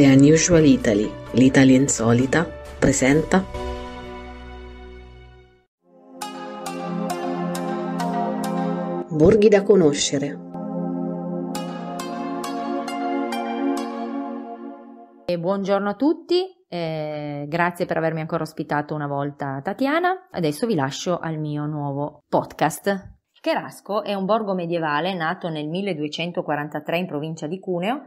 The Unusual Italy, l'Italia insolita, presenta Borghi da conoscere. E buongiorno a tutti, eh, grazie per avermi ancora ospitato una volta Tatiana. Adesso vi lascio al mio nuovo podcast. Cherasco è un borgo medievale nato nel 1243 in provincia di Cuneo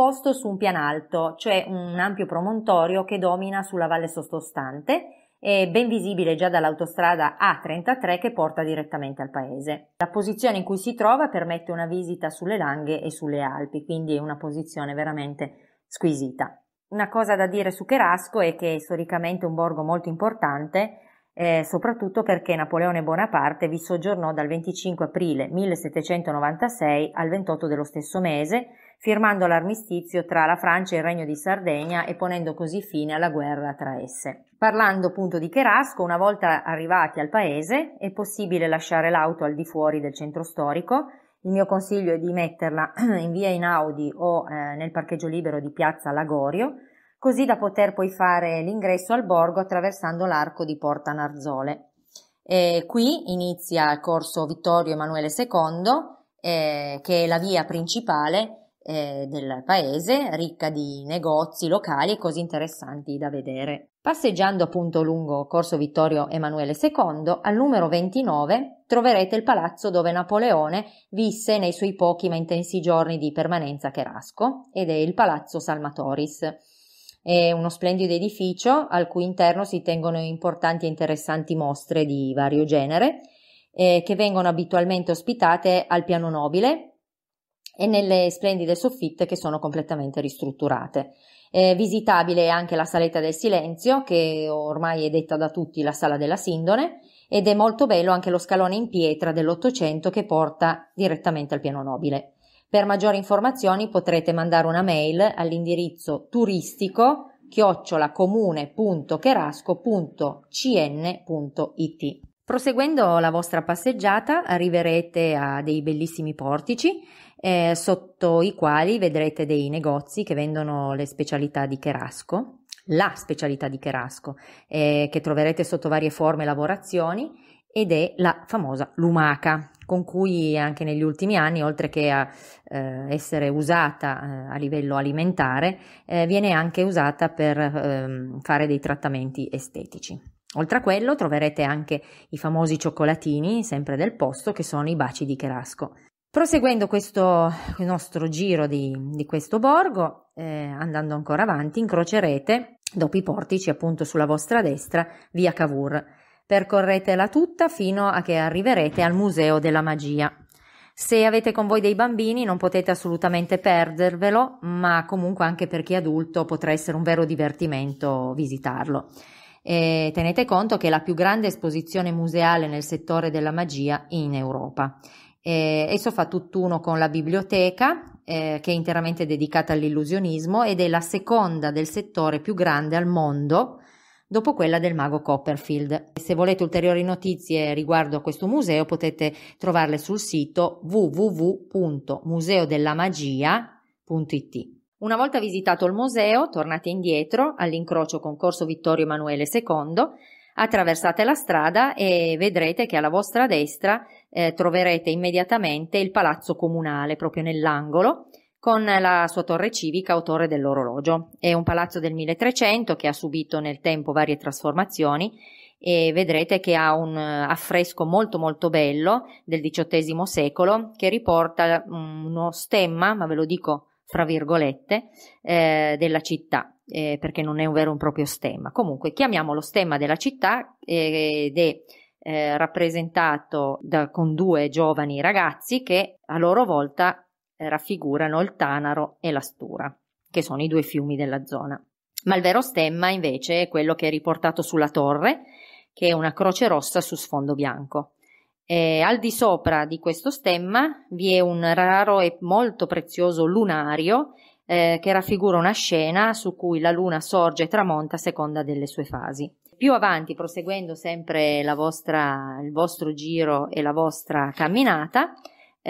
posto su un pianalto, cioè un ampio promontorio che domina sulla valle sottostante è ben visibile già dall'autostrada A33 che porta direttamente al paese. La posizione in cui si trova permette una visita sulle Langhe e sulle Alpi, quindi è una posizione veramente squisita. Una cosa da dire su Cherasco è che è storicamente un borgo molto importante, eh, soprattutto perché Napoleone Bonaparte vi soggiornò dal 25 aprile 1796 al 28 dello stesso mese firmando l'armistizio tra la Francia e il Regno di Sardegna e ponendo così fine alla guerra tra esse. Parlando appunto di Cherasco, una volta arrivati al paese è possibile lasciare l'auto al di fuori del centro storico. Il mio consiglio è di metterla in via in Audi o eh, nel parcheggio libero di piazza Lagorio, così da poter poi fare l'ingresso al borgo attraversando l'arco di Porta Narzole. E qui inizia il corso Vittorio Emanuele II, eh, che è la via principale eh, del paese, ricca di negozi locali e cose interessanti da vedere. Passeggiando appunto lungo Corso Vittorio Emanuele II, al numero 29 troverete il palazzo dove Napoleone visse nei suoi pochi ma intensi giorni di permanenza a Cherasco, ed è il Palazzo Salmatoris. È uno splendido edificio al cui interno si tengono importanti e interessanti mostre di vario genere, eh, che vengono abitualmente ospitate al piano nobile e nelle splendide soffitte che sono completamente ristrutturate. È visitabile anche la saletta del silenzio, che ormai è detta da tutti la sala della Sindone, ed è molto bello anche lo scalone in pietra dell'Ottocento che porta direttamente al piano nobile. Per maggiori informazioni potrete mandare una mail all'indirizzo turistico chiocciolacomune.cherasco.cn.it. Proseguendo la vostra passeggiata arriverete a dei bellissimi portici eh, sotto i quali vedrete dei negozi che vendono le specialità di Cherasco, la specialità di Cherasco, eh, che troverete sotto varie forme e lavorazioni, ed è la famosa lumaca, con cui anche negli ultimi anni, oltre che a eh, essere usata eh, a livello alimentare, eh, viene anche usata per ehm, fare dei trattamenti estetici. Oltre a quello troverete anche i famosi cioccolatini, sempre del posto, che sono i baci di Cherasco. Proseguendo questo nostro giro di, di questo borgo, eh, andando ancora avanti, incrocerete dopo i portici appunto sulla vostra destra via Cavour. Percorretela tutta fino a che arriverete al Museo della Magia. Se avete con voi dei bambini non potete assolutamente perdervelo, ma comunque anche per chi è adulto potrà essere un vero divertimento visitarlo. E tenete conto che è la più grande esposizione museale nel settore della magia in Europa eh, esso fa tutt'uno con la biblioteca, eh, che è interamente dedicata all'illusionismo ed è la seconda del settore più grande al mondo, dopo quella del mago Copperfield. Se volete ulteriori notizie riguardo a questo museo potete trovarle sul sito www.museodellamagia.it. Una volta visitato il museo, tornate indietro all'incrocio con Corso Vittorio Emanuele II, attraversate la strada e vedrete che alla vostra destra eh, troverete immediatamente il palazzo comunale proprio nell'angolo con la sua torre civica o torre dell'orologio. È un palazzo del 1300 che ha subito nel tempo varie trasformazioni e vedrete che ha un eh, affresco molto molto bello del XVIII secolo che riporta mm, uno stemma, ma ve lo dico fra virgolette, eh, della città, eh, perché non è un vero e proprio stemma. Comunque chiamiamolo stemma della città eh, ed è eh, rappresentato da, con due giovani ragazzi che a loro volta raffigurano il Tanaro e la Stura, che sono i due fiumi della zona. Ma il vero stemma invece è quello che è riportato sulla torre, che è una croce rossa su sfondo bianco. Eh, al di sopra di questo stemma vi è un raro e molto prezioso lunario eh, che raffigura una scena su cui la luna sorge e tramonta a seconda delle sue fasi. Più avanti, proseguendo sempre vostra, il vostro giro e la vostra camminata,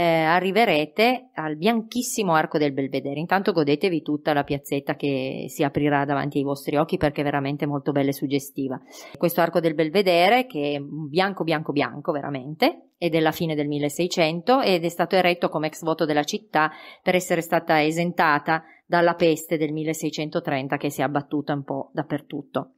eh, arriverete al bianchissimo arco del Belvedere. Intanto godetevi tutta la piazzetta che si aprirà davanti ai vostri occhi perché è veramente molto bella e suggestiva. Questo arco del Belvedere che è bianco bianco bianco veramente è della fine del 1600 ed è stato eretto come ex voto della città per essere stata esentata dalla peste del 1630 che si è abbattuta un po' dappertutto.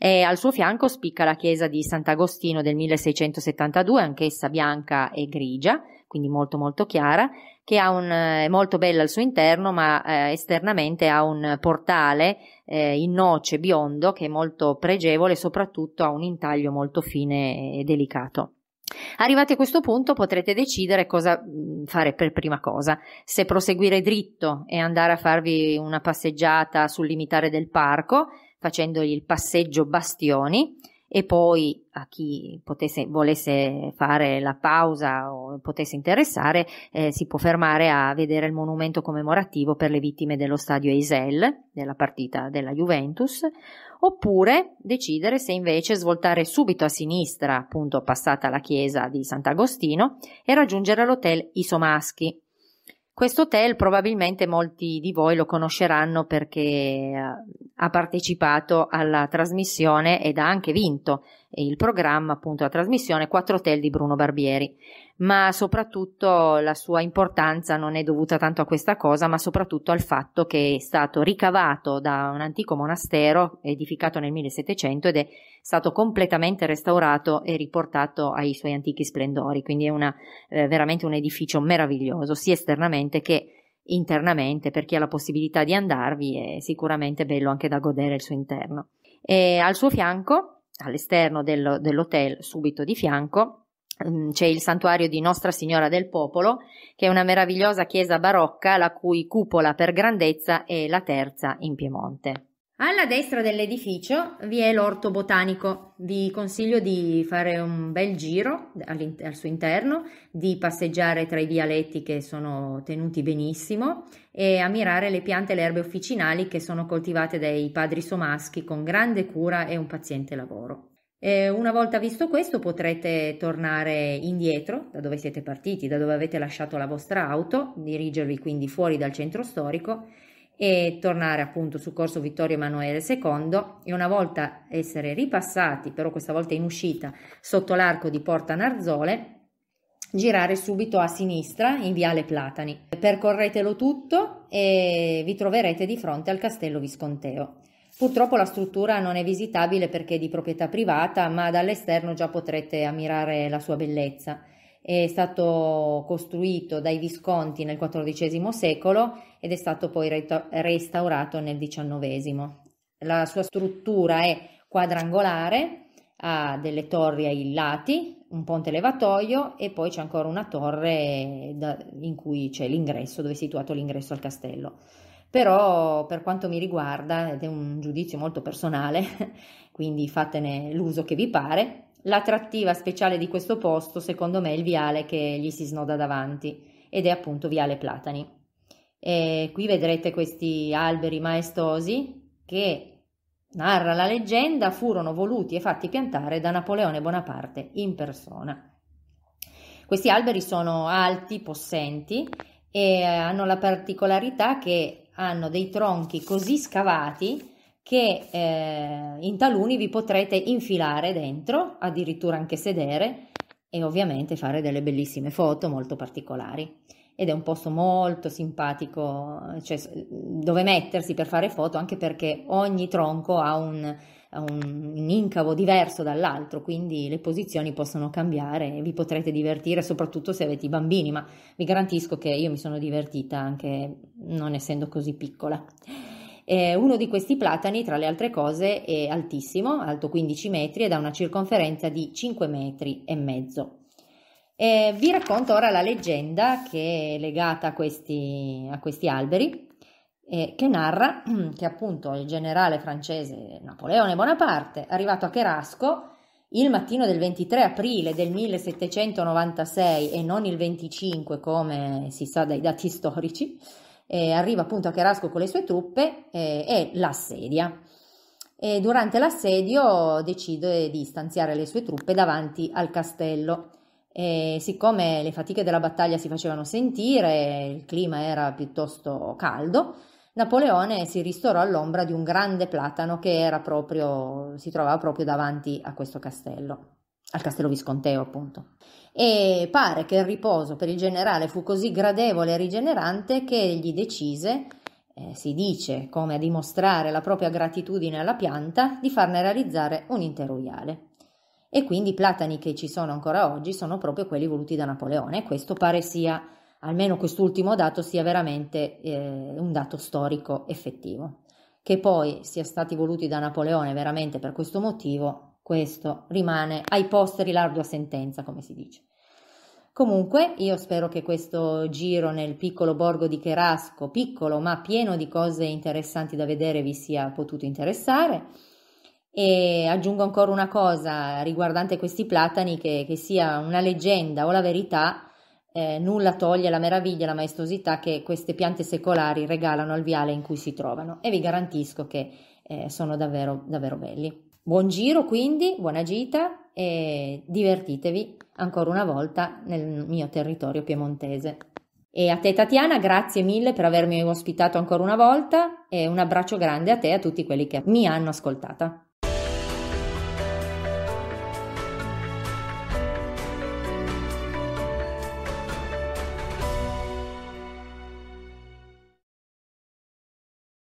E al suo fianco spicca la chiesa di Sant'Agostino del 1672, anch'essa bianca e grigia, quindi molto molto chiara, che un, eh, è molto bella al suo interno, ma eh, esternamente ha un portale eh, in noce biondo che è molto pregevole, soprattutto ha un intaglio molto fine e delicato. Arrivati a questo punto potrete decidere cosa mm, fare per prima cosa, se proseguire dritto e andare a farvi una passeggiata sul limitare del parco, facendogli il passeggio bastioni e poi a chi potesse, volesse fare la pausa o potesse interessare eh, si può fermare a vedere il monumento commemorativo per le vittime dello stadio Eisel della partita della Juventus oppure decidere se invece svoltare subito a sinistra appunto passata la chiesa di Sant'Agostino e raggiungere l'hotel Isomaschi questo hotel probabilmente molti di voi lo conosceranno perché eh, ha partecipato alla trasmissione ed ha anche vinto il programma, appunto la trasmissione Quattro Hotel di Bruno Barbieri ma soprattutto la sua importanza non è dovuta tanto a questa cosa, ma soprattutto al fatto che è stato ricavato da un antico monastero edificato nel 1700 ed è stato completamente restaurato e riportato ai suoi antichi splendori, quindi è una, eh, veramente un edificio meraviglioso, sia esternamente che internamente, per chi ha la possibilità di andarvi è sicuramente bello anche da godere il suo interno. E al suo fianco, all'esterno del, dell'hotel, subito di fianco, Mm, c'è il santuario di Nostra Signora del Popolo, che è una meravigliosa chiesa barocca la cui cupola per grandezza è la terza in Piemonte. Alla destra dell'edificio vi è l'orto botanico. Vi consiglio di fare un bel giro al suo interno, di passeggiare tra i vialetti che sono tenuti benissimo e ammirare le piante e le erbe officinali che sono coltivate dai padri somaschi con grande cura e un paziente lavoro. Eh, una volta visto questo potrete tornare indietro da dove siete partiti, da dove avete lasciato la vostra auto, dirigervi quindi fuori dal centro storico e tornare appunto su corso Vittorio Emanuele II e una volta essere ripassati, però questa volta in uscita, sotto l'arco di Porta Narzole, girare subito a sinistra in Viale Platani. Percorretelo tutto e vi troverete di fronte al Castello Visconteo. Purtroppo la struttura non è visitabile perché è di proprietà privata, ma dall'esterno già potrete ammirare la sua bellezza. È stato costruito dai Visconti nel XIV secolo ed è stato poi restaurato nel XIX. La sua struttura è quadrangolare, ha delle torri ai lati, un ponte levatoio e poi c'è ancora una torre in cui c'è l'ingresso, dove è situato l'ingresso al castello però per quanto mi riguarda, ed è un giudizio molto personale, quindi fatene l'uso che vi pare, l'attrattiva speciale di questo posto secondo me è il viale che gli si snoda davanti ed è appunto Viale Platani. E qui vedrete questi alberi maestosi che, narra la leggenda, furono voluti e fatti piantare da Napoleone Bonaparte in persona. Questi alberi sono alti, possenti e eh, hanno la particolarità che hanno dei tronchi così scavati che eh, in taluni vi potrete infilare dentro, addirittura anche sedere e ovviamente fare delle bellissime foto molto particolari. Ed è un posto molto simpatico cioè, dove mettersi per fare foto, anche perché ogni tronco ha un, eh, un, un incavo diverso dall'altro, quindi le posizioni possono cambiare e vi potrete divertire soprattutto se avete i bambini, ma vi garantisco che io mi sono divertita anche non essendo così piccola. Eh, uno di questi platani, tra le altre cose, è altissimo, alto 15 metri ed ha una circonferenza di 5 metri e mezzo. Eh, vi racconto ora la leggenda che è legata a questi, a questi alberi eh, che narra che appunto il generale francese Napoleone Bonaparte, arrivato a Cherasco il mattino del 23 aprile del 1796 e non il 25 come si sa dai dati storici, eh, arriva appunto a Cherasco con le sue truppe eh, e l'assedia. E durante l'assedio decide di stanziare le sue truppe davanti al castello. E siccome le fatiche della battaglia si facevano sentire, il clima era piuttosto caldo, Napoleone si ristorò all'ombra di un grande platano che proprio, si trovava proprio davanti a questo castello, al castello visconteo appunto. E pare che il riposo per il generale fu così gradevole e rigenerante che egli decise eh, si dice, come a dimostrare la propria gratitudine alla pianta, di farne realizzare un intero viale. E quindi i platani che ci sono ancora oggi sono proprio quelli voluti da Napoleone, e questo pare sia almeno quest'ultimo dato sia veramente eh, un dato storico effettivo. Che poi sia stati voluti da Napoleone veramente per questo motivo, questo rimane ai posteri l'ardua sentenza, come si dice. Comunque, io spero che questo giro nel piccolo borgo di Cherasco, piccolo ma pieno di cose interessanti da vedere, vi sia potuto interessare. E aggiungo ancora una cosa riguardante questi platani, che, che sia una leggenda o la verità, eh, nulla toglie la meraviglia e la maestosità che queste piante secolari regalano al viale in cui si trovano e vi garantisco che eh, sono davvero, davvero belli. Buon giro quindi, buona gita e divertitevi ancora una volta nel mio territorio piemontese. E a te Tatiana, grazie mille per avermi ospitato ancora una volta e un abbraccio grande a te e a tutti quelli che mi hanno ascoltata.